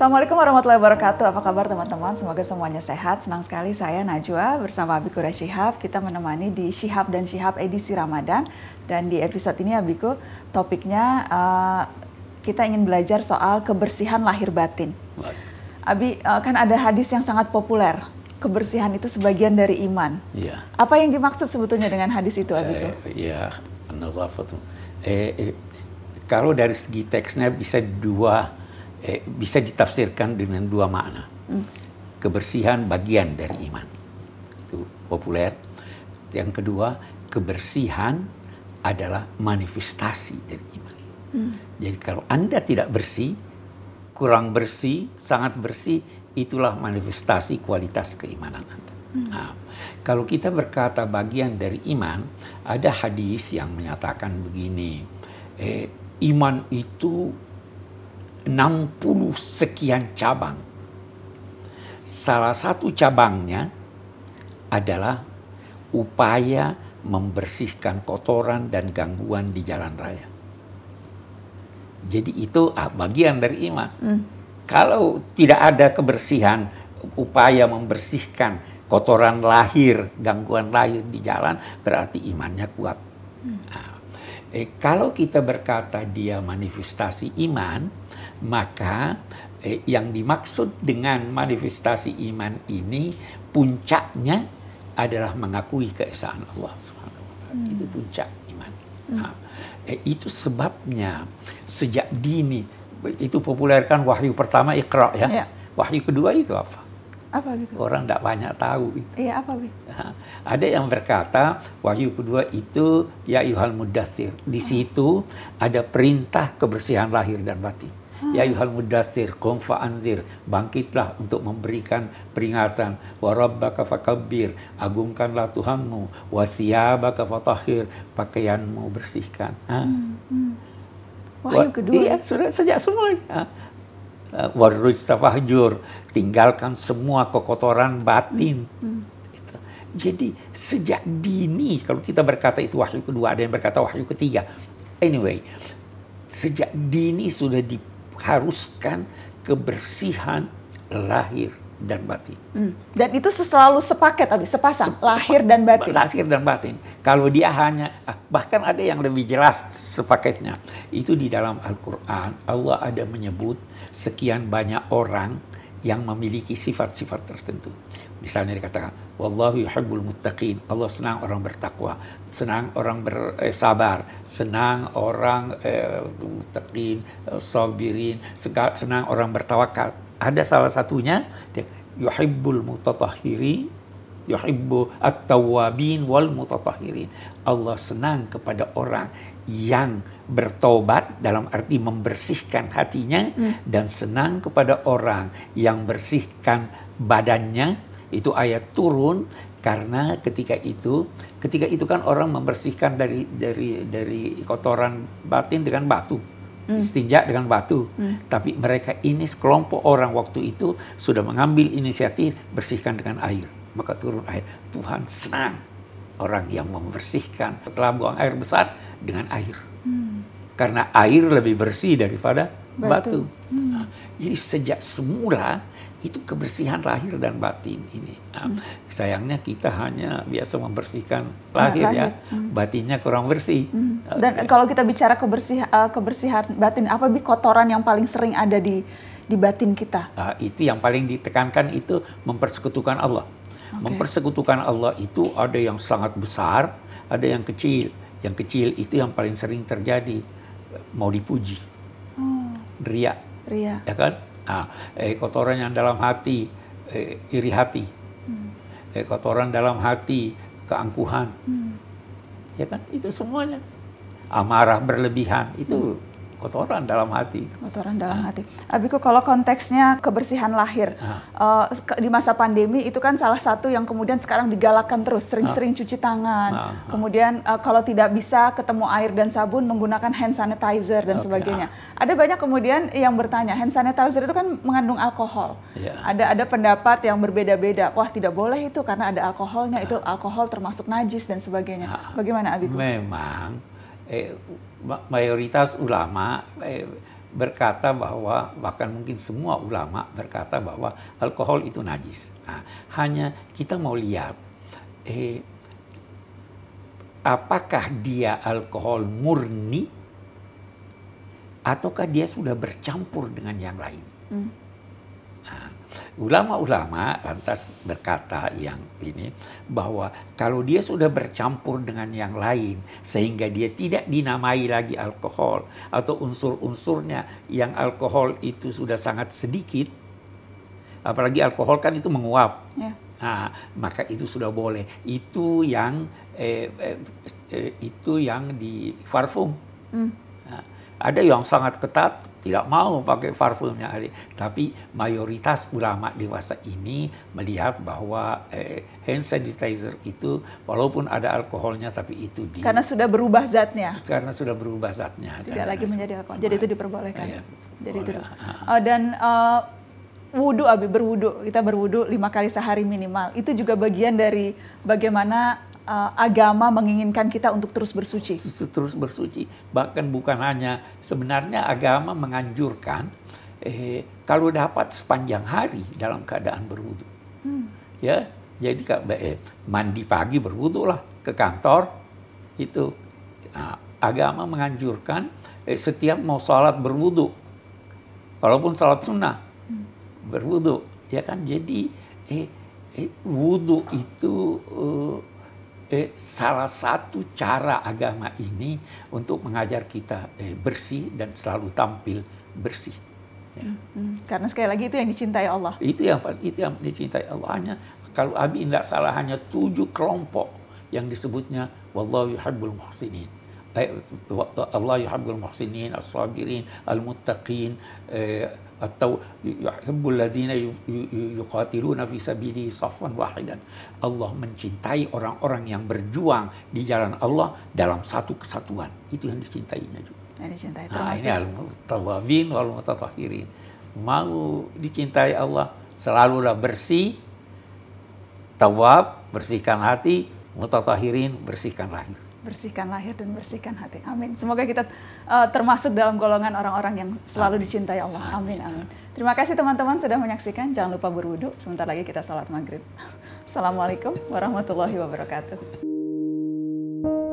Assalamualaikum warahmatullahi wabarakatuh. Apa kabar teman-teman? Semoga semuanya sehat. Senang sekali saya Najwa bersama Abiku Syihab. Kita menemani di Shihab dan Shihab edisi Ramadan. Dan di episode ini Abiku topiknya uh, kita ingin belajar soal kebersihan lahir batin. Abi, uh, kan ada hadis yang sangat populer. Kebersihan itu sebagian dari iman. Ya. Apa yang dimaksud sebetulnya dengan hadis itu, Abiku? Eh, iya, eh, eh, kalau dari segi teksnya bisa dua eh, bisa ditafsirkan dengan dua makna. Hmm. Kebersihan bagian dari iman. Itu populer. Yang kedua, kebersihan adalah manifestasi dari iman. Hmm. Jadi kalau Anda tidak bersih, kurang bersih, sangat bersih, itulah manifestasi kualitas keimanan Anda. Hmm. Nah, kalau kita berkata bagian dari iman, ada hadis yang menyatakan begini, eh, iman itu 60 sekian cabang. Salah satu cabangnya adalah upaya membersihkan kotoran dan gangguan di jalan raya. Jadi itu ah, bagian dari iman. Mm. Kalau tidak ada kebersihan, upaya membersihkan kotoran lahir, gangguan lahir di jalan, berarti imannya kuat. Mm. Nah, eh, kalau kita berkata dia manifestasi iman, maka eh, yang dimaksud dengan manifestasi iman ini puncaknya adalah mengakui keesaan Allah Subhanahu wa taala. Hmm. Itu puncak iman. Hmm. Nah, eh, itu sebabnya sejak dini itu populerkan wahyu pertama Iqra ya. ya. Wahyu kedua itu apa? Apa itu? Orang tidak banyak tahu itu. Iya, apa Nah, ada yang berkata wahyu kedua itu ya yuhal mudathir. Di situ ada perintah kebersihan lahir dan batin. Ya ayuhal mudathir, qum fa'anzir. Bangkitlah untuk memberikan peringatan. Wa rabbaka fakabbir. Agungkanlah Tuhanmu. Wa siyabaka fatahir. Pakaianmu bersihkan. Ha? Hmm, hmm. Wahyu kedua. Iya, ya? sudah, sejak semula. Ha? Eh, Warruj tafahjur. Tinggalkan semua kekotoran batin. Hmm, hmm. Gitu. Jadi sejak dini, kalau kita berkata itu wahyu kedua, ada yang berkata wahyu ketiga. Anyway, sejak dini sudah di mengharuskan kebersihan lahir dan batin. Hmm. Dan itu selalu sepaket tapi sepasang, Sep lahir dan batin. Lahir dan batin. Kalau dia hanya ah, bahkan ada yang lebih jelas sepaketnya. Itu di dalam Al-Qur'an Allah ada menyebut sekian banyak orang yang memiliki sifat-sifat tertentu. Misalnya dikatakan, Wallahu yuhibbul muttaqin. Allah senang orang bertakwa, senang orang bersabar, eh, senang orang eh, muttaqin, eh, sabirin, senang orang bertawakal. Ada salah satunya, yuhibbul mutatahiri, yuhibbu at tawabin wal mutatahirin. Allah senang kepada orang yang bertobat dalam arti membersihkan hatinya hmm. dan senang kepada orang yang bersihkan badannya itu ayat turun karena ketika itu ketika itu kan orang membersihkan dari dari dari kotoran batin dengan batu mm. istinja dengan batu mm. tapi mereka ini sekelompok orang waktu itu sudah mengambil inisiatif bersihkan dengan air maka turun air Tuhan senang orang yang membersihkan setelah buang air besar dengan air mm. karena air lebih bersih daripada batu. batu. Hmm. jadi sejak semula itu kebersihan lahir dan batin ini. Ah, hmm. Sayangnya kita hanya biasa membersihkan lahir, nah, ya, ya, hmm. batinnya kurang bersih. Hmm. Dan okay. kalau kita bicara kebersihan eh, kebersihan batin, apa bi kotoran yang paling sering ada di di batin kita? Nah, itu yang paling ditekankan itu mempersekutukan Allah. Okay. Mempersekutukan Allah itu ada yang sangat besar, ada yang kecil. Yang kecil itu yang paling sering terjadi mau dipuji ria. Ria. Ya kan? Nah, eh, kotoran yang dalam hati, eh, iri hati. Hmm. Eh, kotoran dalam hati, keangkuhan. Hmm. Ya kan? Itu semuanya. Amarah berlebihan itu hmm kotoran dalam hati. Kotoran dalam hati. Abiku kalau konteksnya kebersihan lahir ah. uh, di masa pandemi itu kan salah satu yang kemudian sekarang digalakkan terus sering-sering ah. cuci tangan. Ah. Ah. Kemudian uh, kalau tidak bisa ketemu air dan sabun menggunakan hand sanitizer dan okay. sebagainya. Ah. Ada banyak kemudian yang bertanya hand sanitizer itu kan mengandung alkohol. Yeah. Ada ada pendapat yang berbeda-beda. Wah tidak boleh itu karena ada alkoholnya ah. itu alkohol termasuk najis dan sebagainya. Ah. Bagaimana Abiku? Memang eh, mayoritas ulama eh, berkata bahwa bahkan mungkin semua ulama berkata bahwa alkohol itu najis. Nah, hanya kita mau lihat eh, apakah dia alkohol murni ataukah dia sudah bercampur dengan yang lain. Hmm. Ulama-ulama lantas berkata yang ini bahwa kalau dia sudah bercampur dengan yang lain sehingga dia tidak dinamai lagi alkohol atau unsur-unsurnya yang alkohol itu sudah sangat sedikit apalagi alkohol kan itu menguap. ya. Nah, maka itu sudah boleh. Itu yang eh, eh, eh itu yang di parfum. hmm. Ada yang sangat ketat tidak mau pakai parfumnya Ali, tapi mayoritas ulama dewasa ini melihat bahwa eh, hand sanitizer itu walaupun ada alkoholnya tapi itu di karena sudah berubah zatnya. Karena sudah berubah zatnya. Tidak lagi menjadi alkohol. Jadi itu diperbolehkan. Ya, Jadi itu. uh, dan uh, eh, wudhu abi berwudhu kita berwudhu lima kali sehari minimal itu juga bagian dari bagaimana uh, agama menginginkan kita untuk terus bersuci. Terus bersuci, bahkan bukan hanya sebenarnya agama menganjurkan eh, kalau dapat sepanjang hari dalam keadaan berwudu. Hmm. Ya, jadi eh, mandi pagi berwudu lah ke kantor itu nah, agama menganjurkan eh, setiap mau sholat berwudu, walaupun sholat sunnah hmm. berwudu, ya kan? Jadi eh, eh, wudu itu eh, eh, salah satu cara agama ini untuk mengajar kita eh, bersih dan selalu tampil bersih. Ya. Hmm, hmm. karena sekali lagi itu yang dicintai Allah. Itu yang itu yang dicintai Allah. Hanya kalau Abi tidak salah hanya tujuh kelompok yang disebutnya wallahu yuhibbul muhsinin. Eh, Allah yuhibbul muhsinin, as-sabirin, al-muttaqin, eh, atau yuhibbul ladzina yuqatiluna fi sabilihi safwan wahidan. Allah mencintai orang-orang yang berjuang di jalan Allah dalam satu kesatuan. Itu yang dicintainya juga. Yang dicintai nah, ini al-tawabin wal mutatahirin. Mau dicintai Allah selalulah bersih, tawab, bersihkan hati, mutatahirin, bersihkan lahir bersihkan lahir dan bersihkan hati. Amin. Semoga kita uh, termasuk dalam golongan orang-orang yang selalu amin. dicintai Allah. Amin. Amin. Terima kasih teman-teman sudah menyaksikan. Jangan lupa berwudu. Sebentar lagi kita salat maghrib. Assalamualaikum warahmatullahi wabarakatuh.